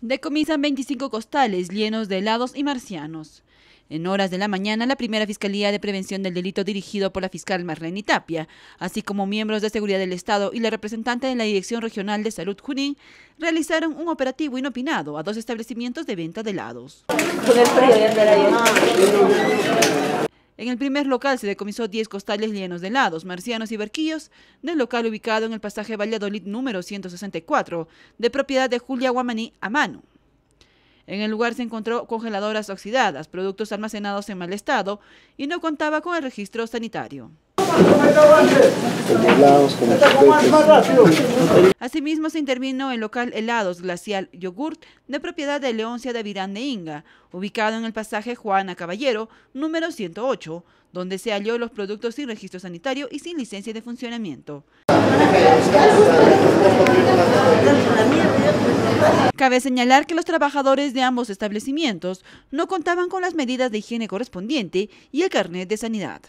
Decomisan 25 costales llenos de helados y marcianos. En horas de la mañana, la primera Fiscalía de Prevención del Delito dirigido por la fiscal Marlene Tapia, así como miembros de Seguridad del Estado y la representante de la Dirección Regional de Salud Junín, realizaron un operativo inopinado a dos establecimientos de venta de helados. En el primer local se decomisó 10 costales llenos de helados, marcianos y barquillos del local ubicado en el pasaje Valladolid número 164, de propiedad de Julia Guamaní Amano. En el lugar se encontró congeladoras oxidadas, productos almacenados en mal estado y no contaba con el registro sanitario. Asimismo se intervino el local Helados Glacial Yogurt de propiedad de Leoncia de de Inga, ubicado en el pasaje Juana Caballero, número 108, donde se halló los productos sin registro sanitario y sin licencia de funcionamiento. Cabe señalar que los trabajadores de ambos establecimientos no contaban con las medidas de higiene correspondiente y el carnet de sanidad.